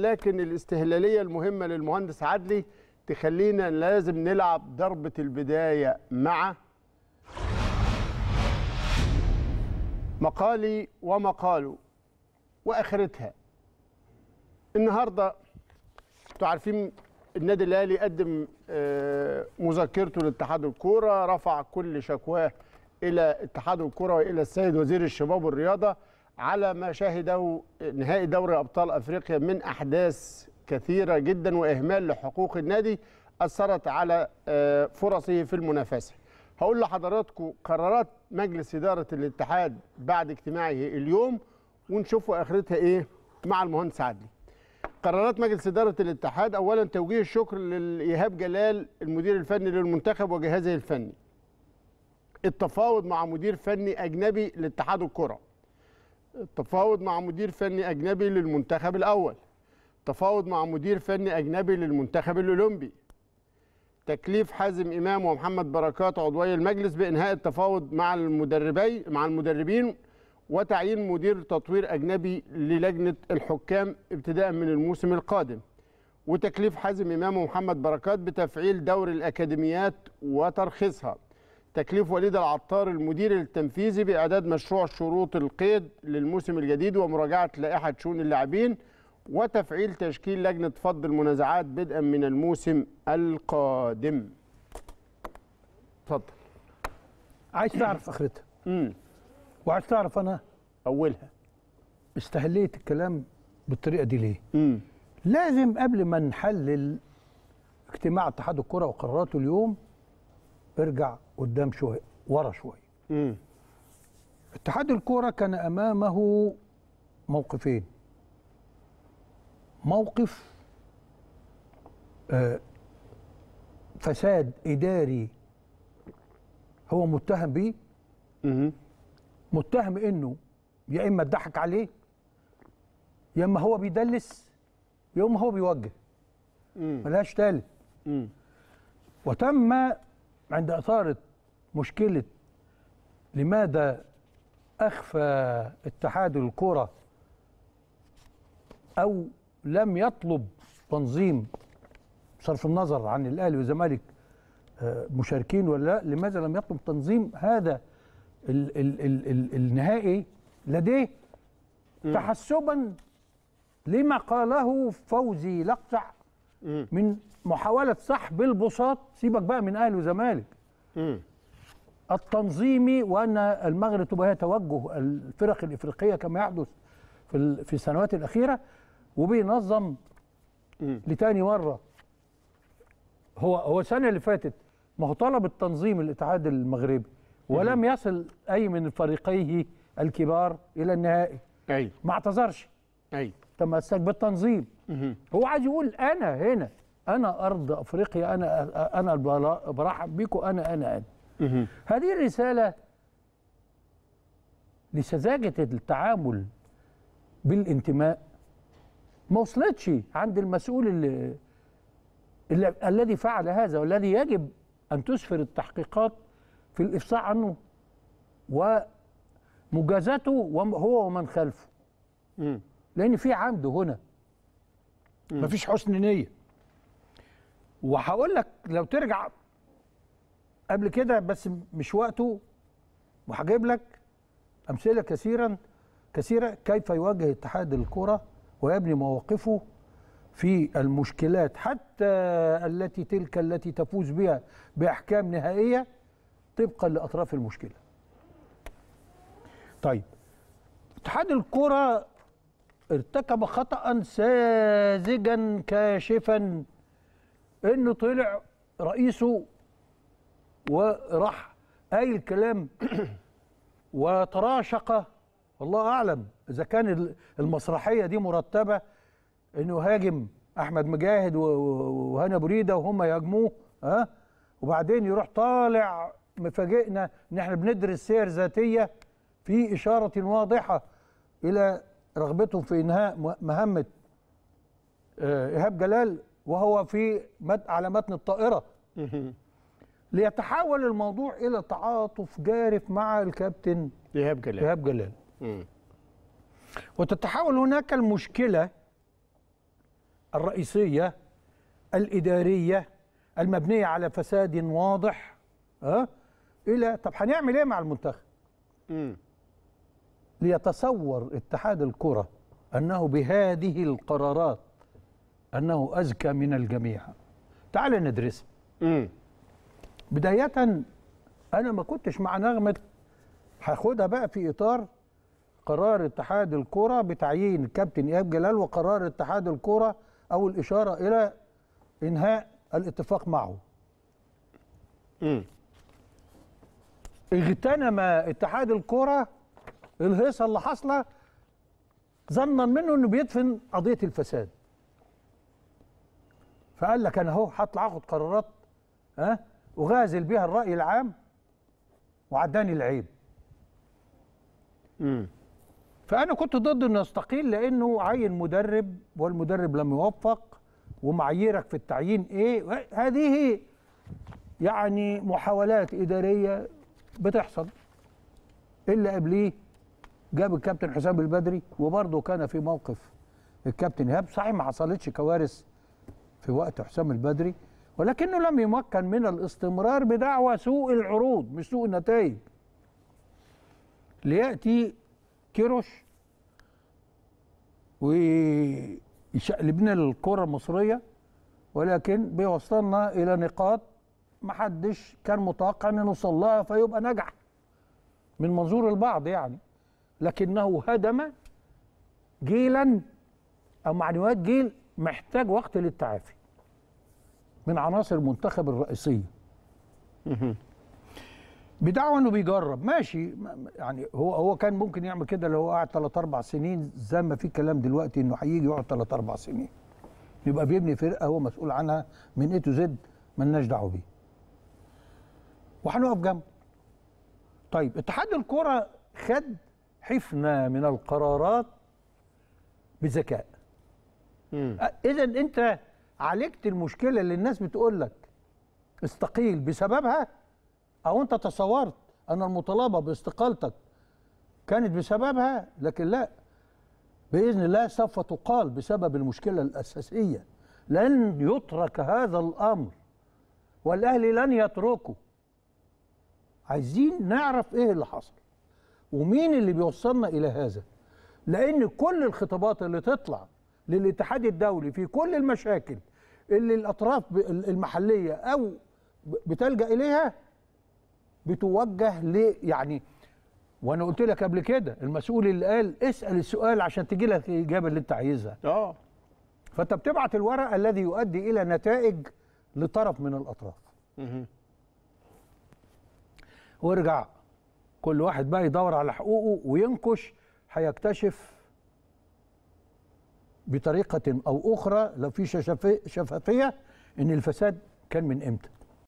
لكن الاستهلاليه المهمه للمهندس عدلي تخلينا لازم نلعب ضربه البدايه مع مقالي ومقاله واخرتها النهارده انتوا عارفين النادي الاهلي قدم آه، مذكرته لاتحاد الكوره رفع كل شكواه الى اتحاد الكوره والى السيد وزير الشباب والرياضه على ما شهده نهائي دوري ابطال افريقيا من احداث كثيره جدا واهمال لحقوق النادي اثرت على آه، فرصه في المنافسه. هقول لحضراتكم قرارات مجلس اداره الاتحاد بعد اجتماعه اليوم ونشوفوا اخرتها ايه مع المهندس عدلي. قرارات مجلس اداره الاتحاد اولا توجيه الشكر لايهاب جلال المدير الفني للمنتخب وجهازه الفني. التفاوض مع مدير فني اجنبي لاتحاد الكره. تفاوض مع مدير فني اجنبي للمنتخب الاول تفاوض مع مدير فني اجنبي للمنتخب الاولمبي تكليف حازم امام ومحمد بركات عضوي المجلس بانهاء التفاوض مع المدربي مع المدربين وتعيين مدير تطوير اجنبي للجنه الحكام ابتداء من الموسم القادم وتكليف حازم امام ومحمد بركات بتفعيل دور الاكاديميات وترخيصها تكليف وليد العطار المدير التنفيذي باعداد مشروع شروط القيد للموسم الجديد ومراجعه لائحه شؤون اللاعبين وتفعيل تشكيل لجنه فض المنازعات بدءا من الموسم القادم. اتفضل. عايز تعرف اخرتها. امم وعايز تعرف انا اولها. استهليت الكلام بالطريقه دي ليه؟ امم لازم قبل ما نحلل اجتماع اتحاد الكره وقراراته اليوم ارجع قدام شويه ورا شويه اتحاد الكوره كان امامه موقفين موقف آه فساد اداري هو متهم بيه متهم انه يا اما اتضحك عليه يا اما هو بيدلس يا اما هو بيوجه ملهاش تالت وتم عند اثاره مشكله لماذا اخفى اتحاد الكره او لم يطلب تنظيم صرف النظر عن الاهلي والزمالك آه، مشاركين ولا لا لماذا لم يطلب تنظيم هذا الـ الـ الـ الـ النهائي لديه تحسبا لما قاله فوزي لقطع من محاوله سحب البساط سيبك بقى من اهلي وزمالك التنظيمي وان المغرب تبقى هي توجه الفرق الافريقيه كما يحدث في في السنوات الاخيره وبينظم لتاني مره هو هو السنه اللي فاتت ما هو طلب التنظيم الاتحاد المغربي ولم يصل اي من فريقيه الكبار الى النهائي ايوه ما اعتذرش ايوه تمسك بالتنظيم هو عايز يقول انا هنا انا ارض افريقيا انا انا برحب بيكم انا انا انا هذه الرساله لسذاجه التعامل بالانتماء ما وصلتش عند المسؤول اللي الذي فعل هذا والذي يجب ان تسفر التحقيقات في الافصاح عنه ومجازاته هو ومن خلفه لان في عمد هنا مفيش حسن نيه وهقول لك لو ترجع قبل كده بس مش وقته وهجيب لك امثله كثيرا كثيره كيف يواجه اتحاد الكره ويبني مواقفه في المشكلات حتى التي تلك التي تفوز بها باحكام نهائيه طبقا لاطراف المشكله. طيب اتحاد الكره ارتكب خطأ ساذجا كاشفا انه طلع رئيسه وراح قايل كلام وتراشق والله اعلم اذا كان المسرحيه دي مرتبه انه هاجم احمد مجاهد وهنا بريده وهم يهاجموه ها أه؟ وبعدين يروح طالع مفاجئنا ان احنا بندرس سير ذاتيه في اشاره واضحه الى رغبتهم في انهاء مهمه آه، ايهاب جلال وهو في على متن الطائره ليتحول الموضوع الى تعاطف جارف مع الكابتن ايهاب جلال ايهاب جلال وتتحول هناك المشكله الرئيسيه الاداريه المبنيه على فساد واضح ها أه؟ الى طب هنعمل ايه مع المنتخب؟ ليتصور اتحاد الكرة أنه بهذه القرارات أنه أزكى من الجميع تعال ندرسها بداية أنا ما كنتش مع نغمة هاخدها بقى في إطار قرار اتحاد الكرة بتعيين الكابتن إياب جلال وقرار اتحاد الكرة أو الإشارة إلى إنهاء الاتفاق معه اغتنم اتحاد الكرة الهيصه اللي حاصله ظنا منه انه بيدفن قضيه الفساد فقال لك انا اهو هطلع اخد قرارات ها أه؟ اغازل بيها الراي العام وعداني العيب امم فانا كنت ضد انه يستقيل لانه عين مدرب والمدرب لم يوفق ومعاييرك في التعيين ايه هذه يعني محاولات اداريه بتحصل اللي قبليه جاب الكابتن حسام البدري وبرضه كان في موقف الكابتن ايهاب صحيح ما حصلتش كوارث في وقت حسام البدري ولكنه لم يمكن من الاستمرار بدعوى سوء العروض مش سوء النتائج لياتي كيروش ويشقلبنا الكره المصريه ولكن بيوصلنا الى نقاط محدش كان متوقع ان نوصل لها فيبقى نجح من منظور البعض يعني لكنه هدم جيلا او معنويات جيل محتاج وقت للتعافي من عناصر المنتخب الرئيسيه بدعوى انه بيجرب ماشي يعني هو هو كان ممكن يعمل كده لو قعد ثلاث اربع سنين زي ما في كلام دلوقتي انه هيجي يقعد ثلاث اربع سنين يبقى بيبني فرقه هو مسؤول عنها من اي تو زد مالناش دعوه بيه وهنقف جنبه طيب اتحاد الكره خد حفنا من القرارات بذكاء اذا انت عالجت المشكله اللي الناس بتقول لك استقيل بسببها او انت تصورت ان المطالبه باستقالتك كانت بسببها لكن لا باذن الله سوف تقال بسبب المشكله الاساسيه لن يترك هذا الامر والاهلي لن يتركه عايزين نعرف ايه اللي حصل ومين اللي بيوصلنا الى هذا لان كل الخطابات اللي تطلع للاتحاد الدولي في كل المشاكل اللي الاطراف المحليه او بتلجا اليها بتوجه ل يعني وانا قلت لك قبل كده المسؤول اللي قال اسال السؤال عشان تجي لك الاجابه اللي انت عايزها اه فانت بتبعت الورق الذي يؤدي الى نتائج لطرف من الاطراف وارجع كل واحد بقى يدور على حقوقه وينكش هيكتشف بطريقة أو أخرى لو في شفافية إن الفساد كان من إمتى